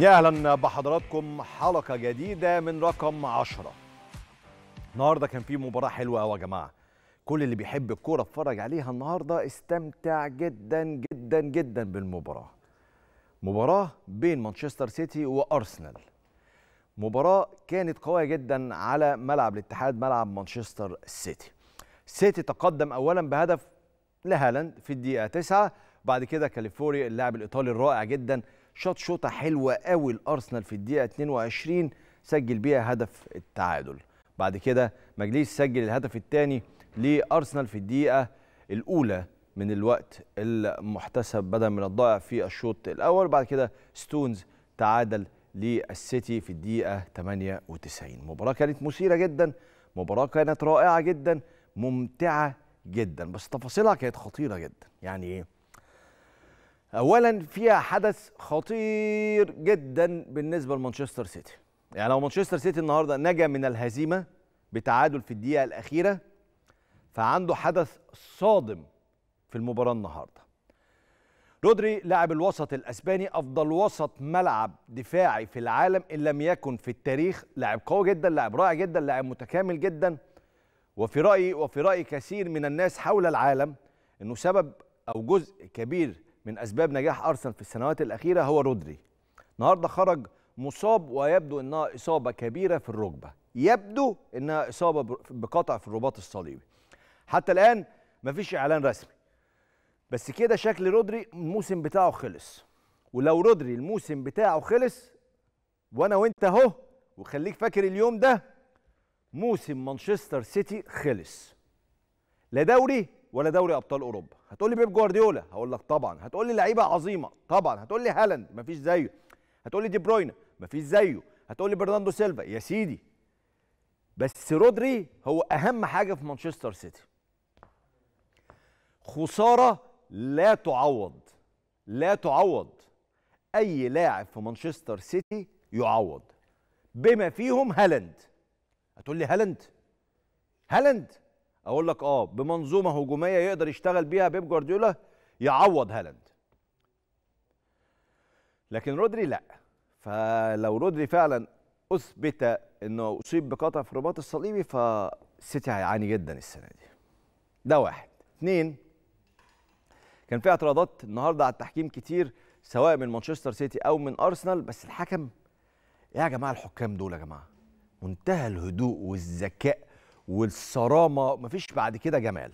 يا اهلا بحضراتكم حلقه جديده من رقم 10 النهارده كان في مباراه حلوه قوي يا جماعه كل اللي بيحب الكوره اتفرج عليها النهارده استمتع جدا جدا جدا بالمباراه مباراه بين مانشستر سيتي وارسنال مباراه كانت قويه جدا على ملعب الاتحاد ملعب مانشستر سيتي سيتي تقدم اولا بهدف لهالاند في الدقيقه 9 بعد كده كاليفوري اللاعب الايطالي الرائع جدا شاط شوطه حلوه قوي الارسنال في الدقيقه 22 سجل بيها هدف التعادل بعد كده مجليس سجل الهدف الثاني لارسنال في الدقيقه الاولى من الوقت المحتسب بدل من الضائع في الشوط الاول بعد كده ستونز تعادل للسيتي في الدقيقه 98 مباراه كانت مثيره جدا مباراه كانت رائعه جدا ممتعه جدا بس تفاصيلها كانت خطيره جدا يعني ايه اولا فيها حدث خطير جدا بالنسبه لمانشستر سيتي يعني لو مانشستر سيتي النهارده نجا من الهزيمه بتعادل في الدقيقه الاخيره فعنده حدث صادم في المباراه النهارده رودري لاعب الوسط الاسباني افضل وسط ملعب دفاعي في العالم ان لم يكن في التاريخ لاعب قوي جدا لاعب رائع جدا لاعب متكامل جدا وفي رايي وفي راي كثير من الناس حول العالم انه سبب او جزء كبير من أسباب نجاح أرسنال في السنوات الأخيرة هو رودري النهاردة خرج مصاب ويبدو أنها إصابة كبيرة في الركبة يبدو أنها إصابة بقطع في الرباط الصليبي حتى الآن مفيش إعلان رسمي بس كده شكل رودري الموسم بتاعه خلص ولو رودري الموسم بتاعه خلص وانا وانت اهو وخليك فاكر اليوم ده موسم مانشستر سيتي خلص لا دوري ولا دوري ابطال اوروبا هتقول لي بيب جوارديولا هقول لك طبعا هتقول لي لعيبه عظيمه طبعا هتقول لي هالاند مفيش زيه هتقول لي دي بروين مفيش زيه هتقول لي برناردو سيلفا يا سيدي بس رودري هو اهم حاجه في مانشستر سيتي خساره لا تعوض لا تعوض اي لاعب في مانشستر سيتي يعوض بما فيهم هالاند هتقول لي هالاند هالاند اقول لك اه بمنظومه هجوميه يقدر يشتغل بيها بيب جوارديولا يعوض هالاند لكن رودري لا فلو رودري فعلا اثبت انه اصيب بقطع في الرباط الصليبي فالسيتي هيعاني جدا السنه دي ده واحد اثنين كان في اعتراضات النهارده على التحكيم كتير سواء من مانشستر سيتي او من ارسنال بس الحكم يا جماعه الحكام دول يا جماعه منتهى الهدوء والذكاء والصرامه مفيش بعد كده جمال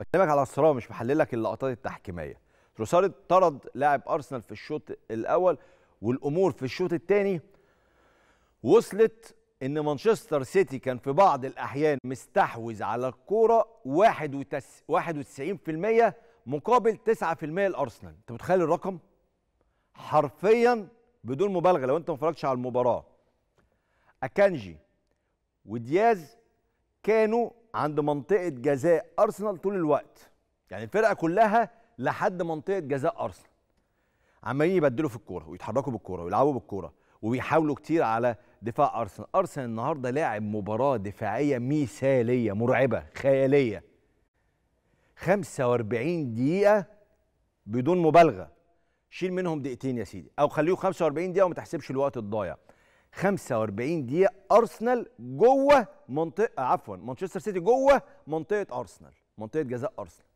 بكلمك على الصرامه مش بحللك اللقطات التحكيميه تروسارد طرد لاعب ارسنال في الشوط الاول والامور في الشوط الثاني وصلت ان مانشستر سيتي كان في بعض الاحيان مستحوذ على الكوره 91% مقابل 9% الارسنال انت متخيل الرقم حرفيا بدون مبالغه لو انت ما اتفرجتش على المباراه اكانجي ودياز كانوا عند منطقه جزاء ارسنال طول الوقت يعني الفرقه كلها لحد منطقه جزاء ارسنال عمالين يبدلوا في الكوره ويتحركوا بالكوره ويلعبوا بالكوره وبيحاولوا كتير على دفاع ارسنال ارسنال النهارده لاعب مباراه دفاعيه مثاليه مرعبه خياليه 45 دقيقه بدون مبالغه شيل منهم دقيقتين يا سيدي او خليهم 45 دقيقه وما تحسبش الوقت الضايع 45 دقيقه ارسنال جوه منطقه عفوا مانشستر سيتي جوه منطقه ارسنال منطقه جزاء ارسنال